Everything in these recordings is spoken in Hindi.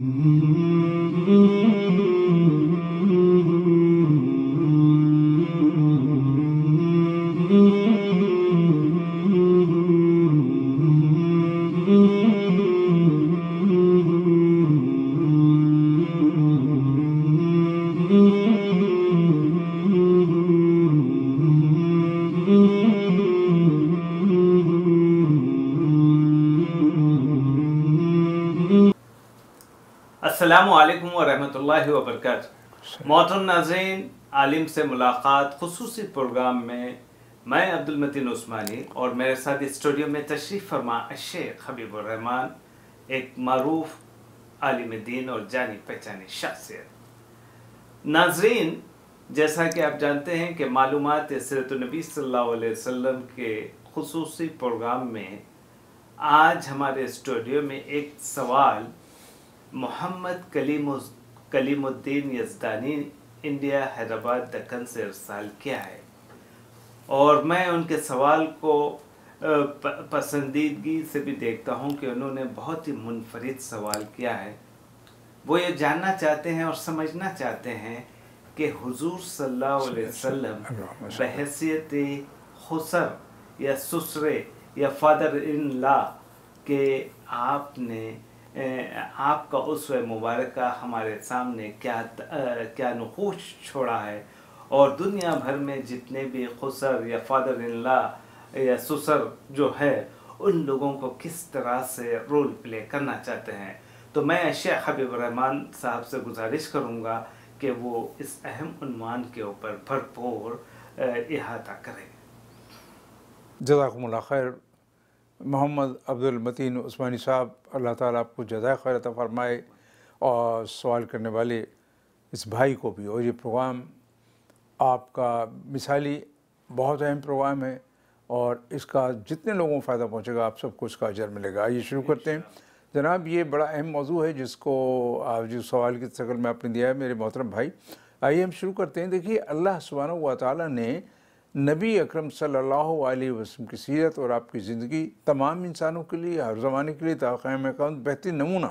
Mm-hmm. अल्लाम वरहमल वरक़ मोहतरम नाजीन आलिम से मुलाकात खसूस प्रोग्राम में मैं अब्दुलमतीन उस्मानी और मेरे साथ स्टूडियो में तशरीफ़ फरमा अशे हबीबरहमान एक मरूफ आलिम दीन और जानी पहचानी शख्सियत नाजरीन जैसा कि आप जानते हैं कि मालूम सीरतनबी सल्लाम के खसूस प्रोग्राम में आज हमारे स्टूडियो में एक सवाल मोहम्मद कलीम कलीमुद्दीन यजदानी इंडिया हैदराबाद दक्कन से इरसाल किया है और मैं उनके सवाल को पसंदीदगी से भी देखता हूं कि उन्होंने बहुत ही मुनफरद सवाल किया है वो ये जानना चाहते हैं और समझना चाहते हैं कि हुजूर सल्लल्लाहु अलैहि वसल्लम बहसीत हसर या सुसरे या फादर इन ला के आपने आपका उस मुबारक का हमारे सामने क्या आ, क्या नखूश छोड़ा है और दुनिया भर में जितने भी खुसर या फादर इन ला या सुसर जो है उन लोगों को किस तरह से रोल प्ले करना चाहते हैं तो मैं शेख हबीब रहमान साहब से गुजारिश करूँगा कि वो इस अहम उनवान के ऊपर भरपूर अहाता करें जजाकमल खैर मोहम्मद अब्दुलमतीन उस्मानी साहब अल्लाह ताला आपको जदाय खैरत फरमाए और सवाल करने वाले इस भाई को भी और ये प्रोग्राम आपका मिसाली बहुत अहम प्रोग्राम है और इसका जितने लोगों को फ़ायदा पहुँचेगा आप सबको इसका अजर मिलेगा आइए शुरू करते हैं जनाब ये बड़ा अहम मौजू है जिसको आप जो सवाल की शक्ल में आपने दिया है मेरे मोहतरम भाई आइए हम शुरू करते हैं देखिए अल्लाह सुबहाना वाली ने नबी अक्रम सल्लल्लाहु की सीरत और आपकी ज़िंदगी तमाम इंसानों के लिए हर ज़माने के लिए ताक़ाम बेहतरीन नमूना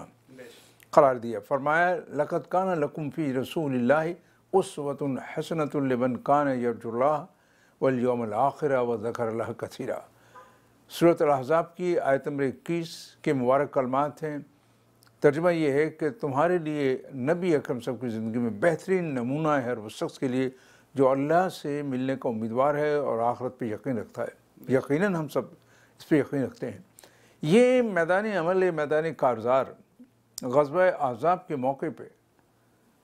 करार दिया फरमाया लकत काना लकुम फ़ी रसूल उस वतन हसनतुल्लिबन कान यरजुल्ला वलियम आखिर व ज़खर कथीरा सूरत अहजाब की आयत नंबर इक्कीस के मुबारक कलमात हैं तर्जमा यह है कि तुम्हारे लिए नबी अक्रम सब की ज़िंदगी में बेहतरीन नमूना है हर उस शख्स के लिए जो अल्लाह से मिलने का उम्मीदवार है और आखरत पे यकीन रखता है यकीनन हम सब इस पर यकीन रखते हैं ये मैदानी अमल मैदानी कारजार गजब आज़ाब के मौके पर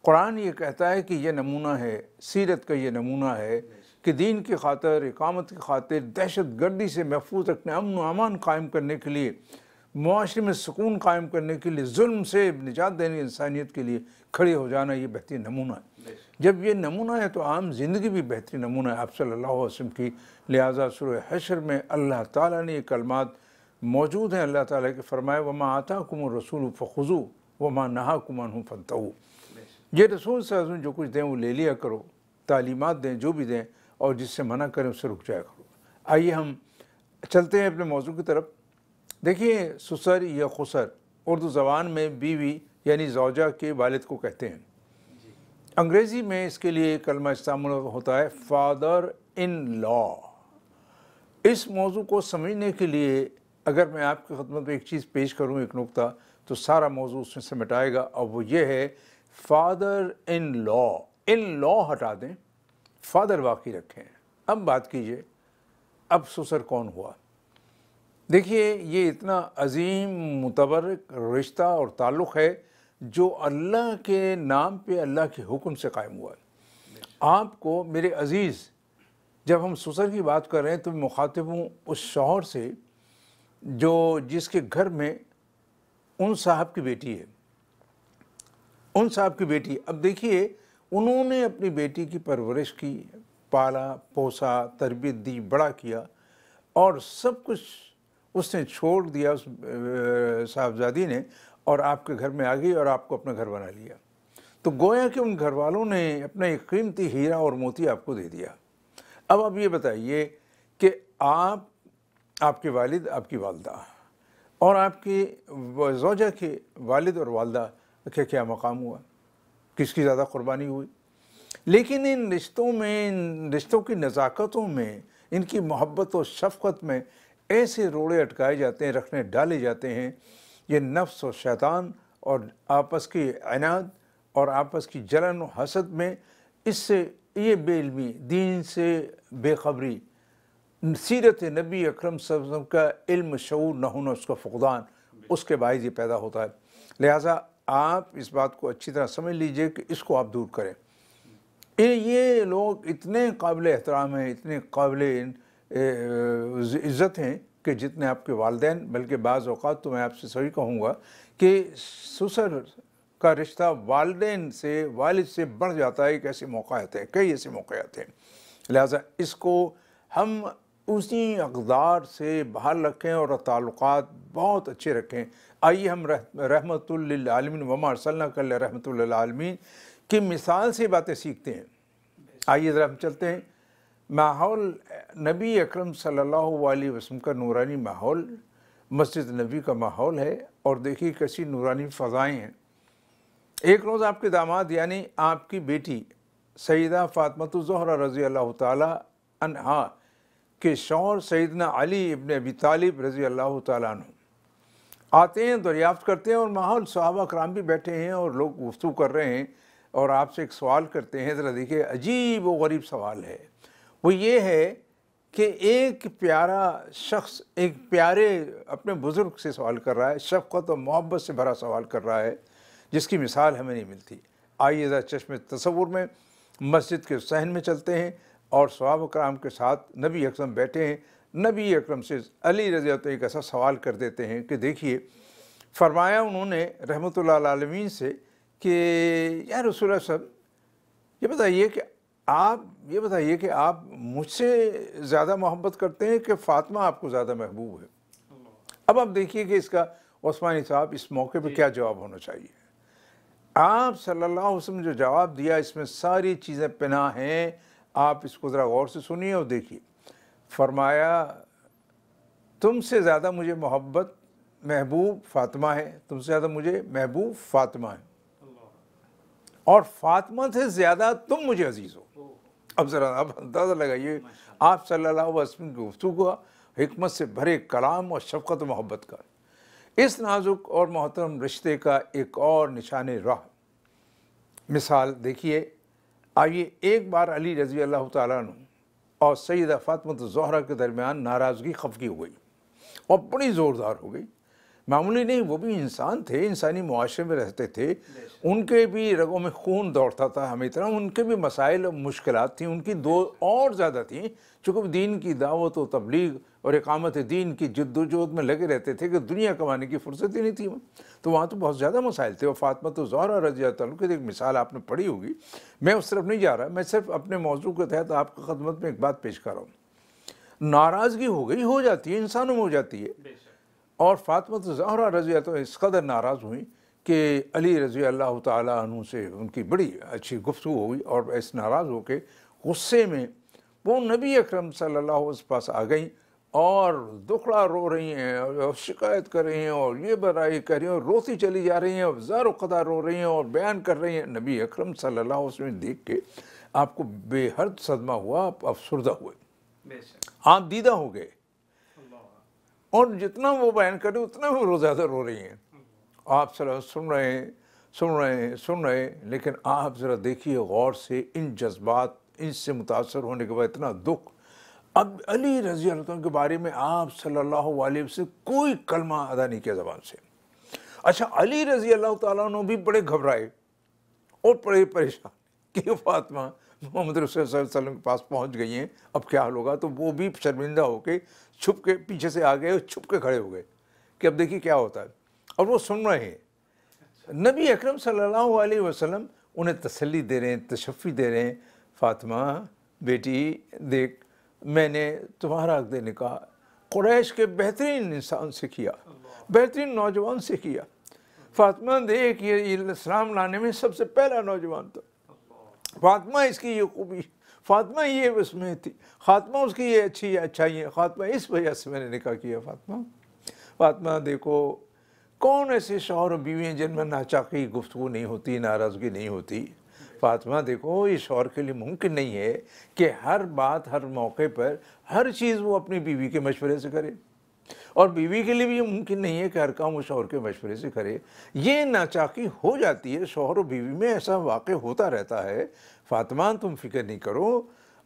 कुरान ये कहता है कि यह नमूना है सीरत का ये नमूना है कि दीन की खातर इकामत की खातिर दहशत गर्दी से महफूज रखने अमन अमान कायम करने के लिए माशरे में सुकून कायम करने के लिए जुल्म से निजात देने इंसानियत के लिए खड़े हो जाना ये बेहतरीन नमूना है जब ये नमूना है तो आम ज़िंदगी भी बेहतरीन नमूना है आप सल्लल्लाहु अलैहि वसल्लम की लिहाजा सुर हशर में अल्लाह ताला ने ये कलमात मौजूद हैं अल्लाह ताला के फरमाए वमा आता कुम रसूल फ़ुज़ू वमा नहा कुमान हूँ फ़नतऊ ये रसूल साजन जो कुछ दें वो ले लिया करो तालीमत दें जो भी दें और जिससे मना करें उससे रुक जाया करो आइए हम चलते हैं अपने मौजू की तरफ देखिए सुसर या खुसर उर्दू ज़बान में बीवी यानी जौजा के वालद को कहते हैं अंग्रेज़ी में इसके लिए कलमा इस्तेमाल होता है फादर इन लॉ इस मौजू को समझने के लिए अगर मैं आपकी खदमत में एक चीज़ पेश करूँ एक नुकता तो सारा मौजू उसमें समेटाएगा और वो ये है father in law in law हटा दें फादर बाकी रखें अब बात कीजिए अब सुसर कौन हुआ देखिए ये इतना अजीम मुतबरक रिश्ता और ताल्लुक़ है जो अल्लाह के नाम पे अल्लाह के हुक्म से कायम हुआ है आपको मेरे अज़ीज़ जब हम सुसर की बात कर रहे हैं तो मैं मुखातिब हूँ उस शोहर से जो जिसके घर में उन साहब की बेटी है उन साहब की बेटी अब देखिए उन्होंने अपनी बेटी की परवरिश की पाला पोसा तरबियत दी बड़ा किया और सब कुछ उसने छोड़ दिया उस साहबजादी ने और आपके घर में आ गई और आपको अपना घर बना लिया तो गोया के उन घर वालों ने अपना एक कीमती हीरा और मोती आपको दे दिया अब आप ये बताइए कि आप आपके वालिद आपकी वालदा और आपकी जोजा के वालिद और वालदा क्या क्या मकाम हुआ किसकी ज़्यादा कुर्बानी हुई लेकिन इन रिश्तों में इन रिश्तों की नज़ाकतों में इनकी मोहब्बत और शफकत में ऐसे रोड़े अटकाए जाते हैं रखने डाले जाते हैं ये नफ्स और शैतान और आपस की अनाद और आपस की जलन और हसद में इससे ये बेलमी दीन से बेखबरी सीरत नबी अक्रम सम का इल्म शूर न होना उसका फ़ुदान उसके बायस ये पैदा होता है लिहाजा आप इस बात को अच्छी तरह समझ लीजिए कि इसको आप दूर करें ये लोग इतने काबिल एहतराम हैं इतने काबिल इज्जत हैं कि जितने आपके वालदेन बल्कि बाज़ अवत तो मैं आपसे सही कहूँगा कि ससुर का रिश्ता वालदेन से वालिद से बढ़ जाता है एक ऐसे मौका आते हैं कई ऐसे मौके आते हैं लिहाजा इसको हम उसी अकदार से बाहर रखें और ताल्लुक बहुत अच्छे रखें आइए हम रह, रहमतमिन वमा कल रहमतमिन की मिसाल से बातें सीखते हैं आइए ज़रा हम चलते हैं माहौल नबी अकरम सल्लल्लाहु अलैहि का नूरानी माहौल मस्जिद नबी का माहौल है और देखिए कैसी नूरानी फ़ज़ाएँ हैं एक रोज़ आपके दामाद यानी आपकी बेटी सईदा फ़ातमत ज़हरा रज़ी अल्लाह तह के शौर सईदना अली इबन अबी तालिब रज़ी अल्लाह तु आते हैं दरियाफ़त करते हैं और माहौल सहाबा कराम भी बैठे हैं और लोग गुफ्तु कर रहे हैं और आपसे एक सवाल करते हैं ज़रा देखिए अजीब व गरीब सवाल है वो ये है कि एक प्यारा शख्स एक प्यारे अपने बुज़ुर्ग से सवाल कर रहा है शफ़त तो और मोहब्बत से भरा सवाल कर रहा है जिसकी मिसाल हमें नहीं मिलती आइए ज़रा चश्म तस्वुर में मस्जिद के सहन में चलते हैं और स्वाब कराम के साथ नबी अकरम बैठे हैं नबी अकरम से अली एक ऐसा सवाल कर देते हैं कि देखिए फरमाया उन्होंने रहमत आलमीन से कि यार रसूल साहब ये बताइए कि आप ये बताइए कि आप मुझसे ज़्यादा मोहब्बत करते हैं कि फ़ातिमा आपको ज़्यादा महबूब है अब आप देखिए कि इसका ओस्मानी साहब इस मौके पर क्या जवाब होना चाहिए आप सल्लल्लाहु अलैहि वसल्लम जो जवाब दिया इसमें सारी चीज़ें पिना हैं आप इसको ज़रा गौर से सुनिए और देखिए फरमाया तुमसे ज़्यादा मुझे मोहब्बत महबूब फातिमा है तुमसे ज़्यादा मुझे महबूब फातिमा है और फातिमा से ज़्यादा तुम मुझे अजीज़ हो अब ज़रा आप अंदाज़ा लगाइए आप सल्लल्लाहु अलैहि वसल्लम की गुफ्तु का हमत से भरे कलाम और शफकत मोहब्बत का इस नाजुक और मोहतरम रिश्ते का एक और निशान राह मिसाल देखिए आइए एक बार अली रजी अल्लाह तुम और सैदा फ़ातमत जहरा के दरमियान नाराज़गी खफकी हो गई और बड़ी ज़ोरदार हो गई मामूली नहीं वो भी इंसान थे इंसानी मुआरे में रहते थे उनके भी रगों में खून दौड़ता था हमें तरह उनके भी मसाइल और मुश्किल थी उनकी दो और ज़्यादा थी चूँकि दीन की दावत व तबलीग और आमत दीन की जद्दोजहद में लगे रहते थे कि दुनिया कमाने की फुर्सत ही नहीं थी तो वहाँ तो बहुत ज़्यादा मसाइल थे और फातमा तो ज़ौरा रजिया की तो एक मिसाल आपने पढ़ी होगी मैं उस तरफ नहीं जा रहा मैं सिर्फ अपने मौजू के तहत आपकी खदमत में एक बात पेश कर रहा हूँ नाराज़गी हो गई हो जाती है इंसानों में हो जाती है और फातमत जहरा रजी तो इस कदर नाराज़ हुई कि अली रजी अल्लाह तु से उनकी बड़ी अच्छी गुफ्तु हुई और इस नाराज़ होकर गुस्से में वो नबी अक्रम सल्ला पास आ गई और दुखड़ा रो रही हैं और शिकायत कर रही हैं और ये बराई कर रही हैं और रोती चली जा रही हैं और ज़ार कदा रो रही हैं और बयान कर रही हैं नबी अक्रम सल्ला देख के आपको बेहद सदमा हुआ आप अफसरदा हुए आप दीदा हो गए और जितना वो बयान करे उतना वो रो ज़्यादा रो रही हैं आप ज़रा सुन रहे हैं सुन रहे हैं सुन रहे हैं लेकिन आप ज़रा देखिए गौर से इन जज्बात इससे मुतासर होने के बाद इतना दुख अब अली रजी के बारे में आप सल्लल्लाहु अलैहि वसल्लम कोई कलमा अदा नहीं किया ज़बान से अच्छा अली रजी अल्लाह तुम भी बड़े घबराए और बड़े परेशान कि फातमा मोहम्मद रसोल के पास पहुंच गई हैं अब क्या हाल होगा तो वो भी शर्मिंदा होकर छुप के पीछे से आ गए और छुप के खड़े हो गए कि अब देखिए क्या होता है और वो सुन रहे हैं नबी अकरम सल्लल्लाहु अलैहि वसल्लम उन्हें तसल्ली दे रहे हैं तशफ़ी दे रहे हैं फातिमा बेटी देख मैंने तुम्हारा देने निकाह क्रैश के बेहतरीन इंसान से किया बेहतरीन नौजवान से किया फातिमा देख ये इस्लाम लाने में सबसे पहला नौजवान था फातमा इसकी ये खूबी फातमा ये उसमें थी फातमा उसकी ये अच्छी अच्छाई है फातमा इस वजह से मैंने निका किया फातमा फातमा देखो कौन ऐसे शौहर और बीवी हैं जिनमें नाचाकी गुफ्तु नहीं होती नाराज़गी नहीं होती फातमा देखो ये शौहर के लिए मुमकिन नहीं है कि हर बात हर मौके पर हर चीज़ वो अपनी बीवी के मशवरे से करे और बीवी के लिए भी ये मुमकिन नहीं है कि हर काम वो शोहर के मशवरे से करे ये नाचाकी हो जाती है शोहर और बीवी में ऐसा वाक़ होता रहता है फ़ातिमा तुम फिक्र नहीं करो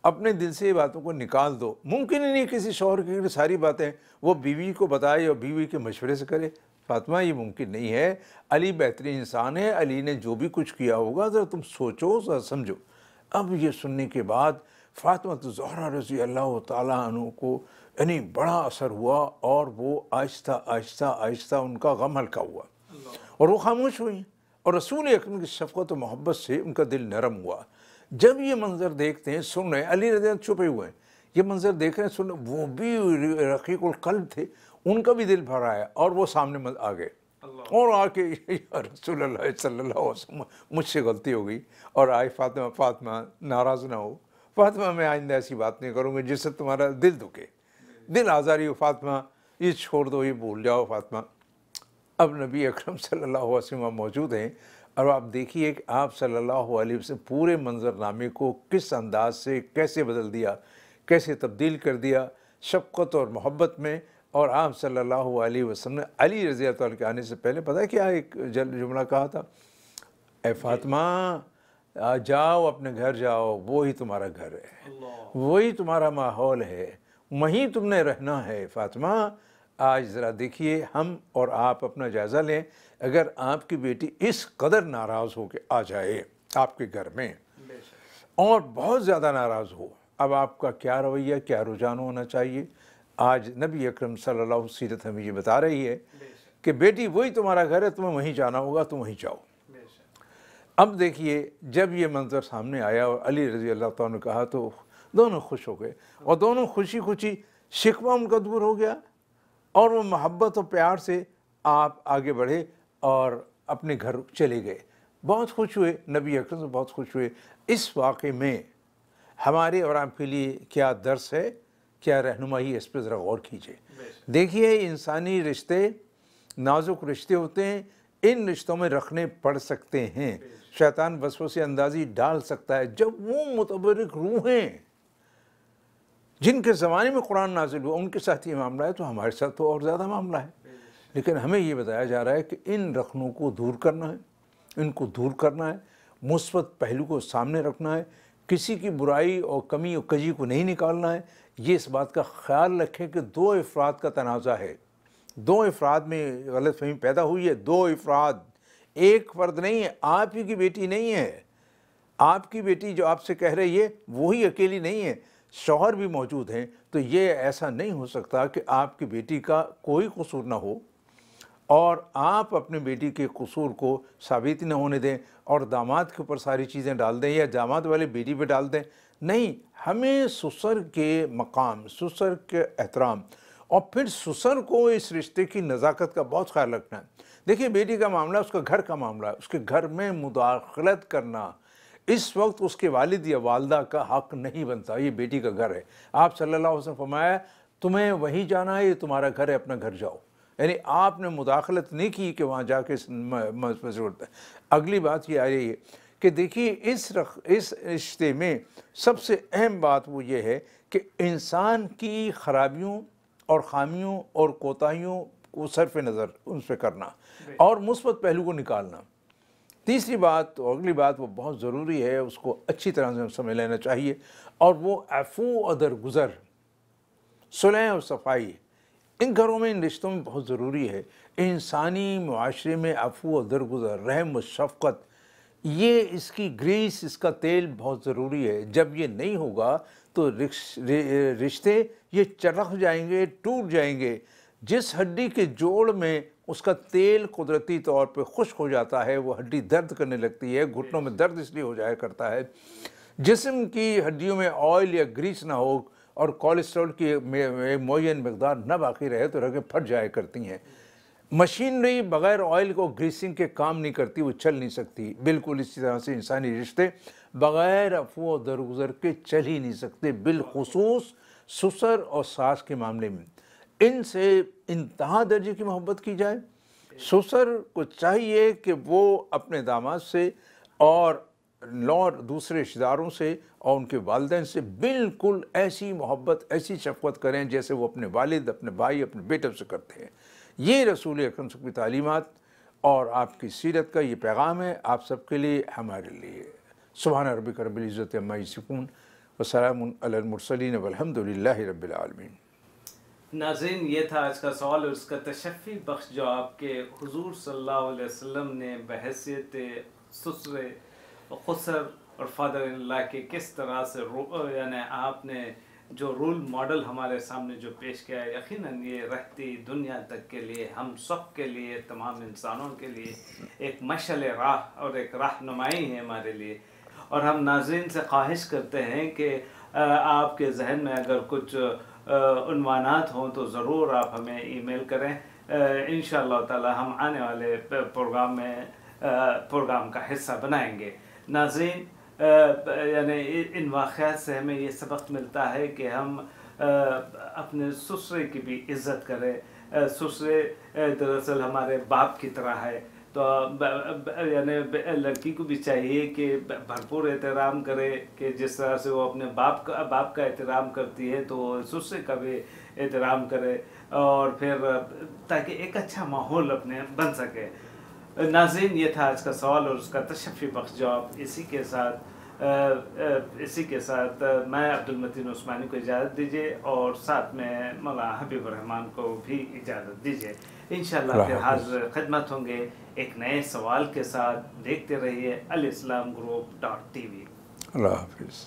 अपने दिल से ये बातों को निकाल दो मुमकिन ही नहीं किसी शोहर के लिए सारी बातें वो बीवी को बताए और बीवी के मशवरे से करे फातमा ये मुमकिन नहीं है अली बेहतरीन इंसान है अली ने जो भी कुछ किया होगा ज़रा तुम सोचो ज़रा समझो अब ये सुनने के बाद फ़ातिमा तो जहरा रजी अल्लाह तु को यानी बड़ा असर हुआ और वो आहिस्ता आहिस्ता आहिस्ता उनका गम हल्का हुआ और वो खामोश हुई और रसूल अकरम की शफकत मोहब्बत से उनका दिल नरम हुआ जब ये मंज़र देखते हैं सुन रहे हैं अली रजन छुपे हुए हैं ये मंज़र देख रहे हैं सुन वो भी रकीकुल कल्ब थे उनका भी दिल भरा है और वो सामने आ गए और आके रसूल मुझसे गलती हो गई और आए फातिमा फातिमा नाराज़ ना हो फातिमा मैं आइंदा ऐसी बात नहीं करूँगी जिससे तुम्हारा दिल दुखे दिल आज़ारी फातमा ये छोड़ दो ये भूल जाओ फातमा अब नबी अकरम सल्लल्लाहु अलैहि वसल्लम मौजूद हैं और आप देखिए कि आप सल्लल्लाहु अलैहि वसल्लम पूरे मंजरनामे को किस अंदाज से कैसे बदल दिया कैसे तब्दील कर दिया शफकत और मोहब्बत में और आप सल्लल्लाहु अलैहि वसल्लम ने अली रज़ी के आने से पहले पता है क्या एक जुमला कहा था ए फातमा जाओ अपने घर जाओ वही तुम्हारा घर है वही तुम्हारा माहौल है वहीं तुमने रहना है फातिमा आज ज़रा देखिए हम और आप अपना जायज़ा लें अगर आपकी बेटी इस कदर नाराज़ हो के आ जाए आपके घर में और बहुत ज़्यादा नाराज़ हो अब आपका क्या रवैया क्या रुझान होना चाहिए आज नबी अकरम सल्लल्लाहु अलैहि सीरत हमें ये बता रही है कि बेटी वही तुम्हारा घर है तुम्हें वहीं जाना होगा तुम वहीं जाओ अब देखिए जब ये मंज़र सामने आया और अली रज़ी अल्लाह तु कहा तो दोनों खुश हो गए और दोनों खुशी खुशी शिकवा उनका दूर हो गया और वो मोहब्बत और प्यार से आप आगे बढ़े और अपने घर चले गए बहुत खुश हुए नबी से बहुत खुश हुए इस वाक़े में हमारे और आपके लिए क्या दर्स है क्या रहनुमाई इस पर ज़रा गौर कीजिए देखिए इंसानी रिश्ते नाजुक रिश्ते होते हैं इन रिश्तों में रखने पड़ सकते हैं शैतान से अंदाजी डाल सकता है जब वो मुतबरक रूहें जिनके ज़माने में कुरान नाजिल हुआ उनके साथ ये मामला है तो हमारे साथ तो और ज़्यादा मामला है लेकिन हमें ये बताया जा रहा है कि इन रखनों को दूर करना है इनको दूर करना है मुस्बत पहलू को सामने रखना है किसी की बुराई और कमी और कजी को नहीं निकालना है ये इस बात का ख्याल रखें कि दो अफराद का तनाज़ा है दो अफराद में गलत फहमी पैदा हुई है दो अफराद एक फ़र्द नहीं है आप ही की बेटी नहीं है आपकी बेटी जो आपसे कह रही है वही अकेली नहीं है शौहर भी मौजूद हैं तो ये ऐसा नहीं हो सकता कि आपकी बेटी का कोई कसूर ना हो और आप अपनी बेटी के कसूर को साबित न होने दें और दामाद के ऊपर सारी चीज़ें डाल दें या दामाद वाले बेटी पे डाल दें नहीं हमें ससुर के मकाम ससुर के एहतराम और फिर ससुर को इस रिश्ते की नज़ाकत का बहुत ख्याल रखना है देखिए बेटी का मामला उसका घर का मामला है उसके घर में मुदाखलत करना इस वक्त उसके वालिद या वालदा का हक नहीं बनता ये बेटी का घर है आप सल्लल्लाहु अलैहि वसल्लम फरमाया तुम्हें वहीं जाना है ये तुम्हारा घर है अपना घर जाओ यानी आपने मुदाखलत नहीं की कि वहाँ जाके अगली बात ये आ रही है कि देखिए इस रख इस रिश्ते में सबसे अहम बात वो ये है कि इंसान की खराबियों और ख़ामियों और कोताहियों को सरफ नज़र उन पर करना और मुस्बत पहलू को निकालना तीसरी बात और अगली बात वो बहुत ज़रूरी है उसको अच्छी तरह से समझ लेना चाहिए और वो अफू अदर दरगुज़र सुलह और सफाई इन घरों में इन रिश्तों में बहुत ज़रूरी है इंसानी माशरे में अफू और दरगुज़र रहम व शफकत ये इसकी ग्रीस इसका तेल बहुत ज़रूरी है जब ये नहीं होगा तो रिश्ते ये चरख जाएंगे टूट जाएंगे जिस हड्डी के जोड़ में उसका तेल कुदरती तौर पे खुश्क हो जाता है वो हड्डी दर्द करने लगती है घुटनों में दर्द इसलिए हो जाया करता है जिसम की हड्डियों में ऑयल या ग्रीस ना हो और कोलेस्ट्रॉल की मुन मकदार न बाकी रहे तो रगें फट जाया करती हैं मशीनरी बग़ैर ऑयल को ग्रीसिंग के काम नहीं करती वो चल नहीं सकती बिल्कुल इसी तरह से इंसानी रिश्ते बग़ैर अफवाह दरगुजर के चल ही नहीं सकते बिलखसूस सुसर और सास के मामले में इनसे इंतहा दर्जे की मोहब्बत की जाए ससुर को चाहिए कि वो अपने दामाद से और लॉर दूसरे रिश्तेदारों से और उनके वालदेन से बिल्कुल ऐसी मोहब्बत ऐसी शफकत करें जैसे वो अपने वालिद अपने भाई अपने बेटे से करते हैं ये रसूल अक्रम की तालीमत और आपकी सीरत का ये पैगाम है आप सबके लिए हमारे लिए सुबह रबी करबिल्ज़त मई सुकून सिकून वसलामसलिन रबालमीन नाजिन ये था आज का सवाल और उसका तशफ़ी बख्श जो आपके हजूर सल्ला ने बहसीत ससर खसर और फादर ला के किस तरह से यानी आपने जो रोल मॉडल हमारे सामने जो पेश किया है यकीन ये रहती दुनिया तक के लिए हम सब के लिए तमाम इंसानों के लिए एक मशल राह और एक रहनुमाई है हमारे लिए और हम नाजिन से ख्वाहिश करते हैं कि आपके जहन में अगर कुछ हो हों तो ज़रूर आप हमें ईमेल करें इन ताला हम आने वाले प्रोग्राम में प्रोग्राम का हिस्सा बनाएंगे नाजीन यानी इन वाक़ से हमें ये सबक मिलता है कि हम अपने सुसरे की भी इज़्ज़त करें सुसरे दरअसल हमारे बाप की तरह है तो यानी लड़की को भी चाहिए कि भरपूर एहतराम करे कि जिस तरह से वो अपने बाप का बाप का एहतराम करती है तो सुस्से का भी एहतराम करे और फिर ताकि एक अच्छा माहौल अपने बन सके नाजिन ये था आज का सवाल और उसका तशफ़ी बख्श जवाब इसी के साथ इसी के साथ मैं अब्दुल मतीन उस्मानी को इजाज़त दीजिए और साथ में मौला हबीब रहमान को भी इजाज़त दीजिए इन फिर हाजिर खदमत होंगे एक नए सवाल के साथ देखते रहिए Al Islam group dot T V अल्लाह हाफिज़